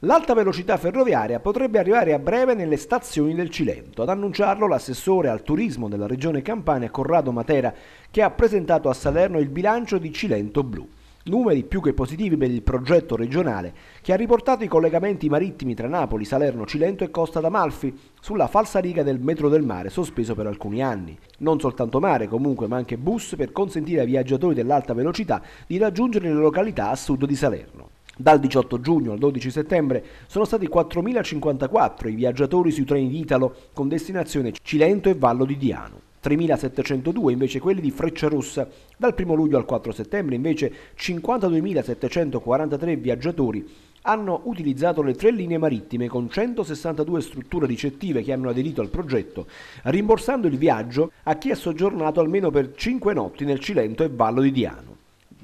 L'alta velocità ferroviaria potrebbe arrivare a breve nelle stazioni del Cilento. Ad annunciarlo l'assessore al turismo della regione Campania Corrado Matera, che ha presentato a Salerno il bilancio di Cilento Blu. Numeri più che positivi per il progetto regionale, che ha riportato i collegamenti marittimi tra Napoli, Salerno, Cilento e Costa d'Amalfi sulla falsariga del metro del mare sospeso per alcuni anni. Non soltanto mare comunque, ma anche bus per consentire ai viaggiatori dell'alta velocità di raggiungere le località a sud di Salerno. Dal 18 giugno al 12 settembre sono stati 4.054 i viaggiatori sui treni d'Italo con destinazione Cilento e Vallo di Diano. 3.702 invece quelli di Freccia Rossa. Dal 1 luglio al 4 settembre invece 52.743 viaggiatori hanno utilizzato le tre linee marittime con 162 strutture ricettive che hanno aderito al progetto, rimborsando il viaggio a chi ha soggiornato almeno per 5 notti nel Cilento e Vallo di Diano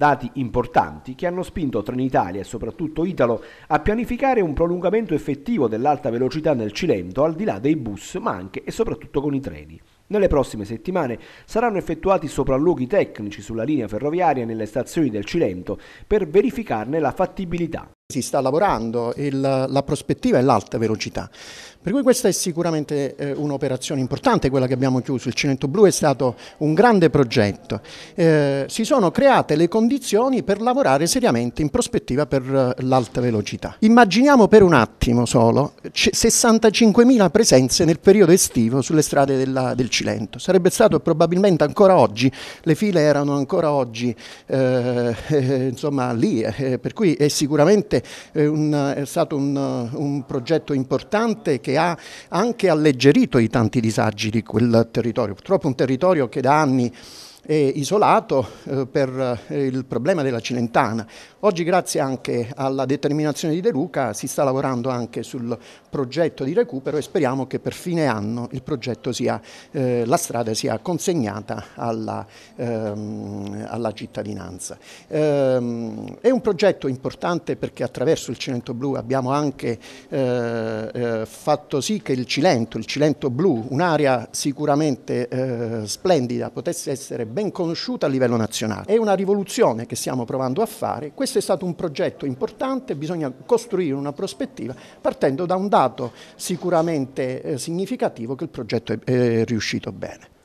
dati importanti che hanno spinto Trenitalia e soprattutto Italo a pianificare un prolungamento effettivo dell'alta velocità nel Cilento al di là dei bus ma anche e soprattutto con i treni. Nelle prossime settimane saranno effettuati sopralluoghi tecnici sulla linea ferroviaria nelle stazioni del Cilento per verificarne la fattibilità. Si sta lavorando, il, la prospettiva è l'alta velocità, per cui questa è sicuramente eh, un'operazione importante quella che abbiamo chiuso, il Cilento Blu è stato un grande progetto, eh, si sono create le condizioni per lavorare seriamente in prospettiva per eh, l'alta velocità. Immaginiamo per un attimo solo 65.000 presenze nel periodo estivo sulle strade della, del Cilento, sarebbe stato probabilmente ancora oggi, le file erano ancora oggi eh, insomma, lì, eh, per cui è sicuramente eh, un, eh, è stato un, eh, un, progetto importante che ha anche alleggerito i tanti disagi di quel territorio, purtroppo un territorio che da anni isolato eh, per eh, il problema della Cilentana. Oggi grazie anche alla determinazione di De Luca si sta lavorando anche sul progetto di recupero e speriamo che per fine anno il progetto sia, eh, la strada sia consegnata alla, ehm, alla cittadinanza. Ehm, è un progetto importante perché attraverso il Cilento Blu abbiamo anche eh, eh, fatto sì che il Cilento, il Cilento Blu, un'area sicuramente eh, splendida, potesse essere ben conosciuta a livello nazionale. È una rivoluzione che stiamo provando a fare, questo è stato un progetto importante, bisogna costruire una prospettiva partendo da un dato sicuramente eh, significativo che il progetto è riuscito bene.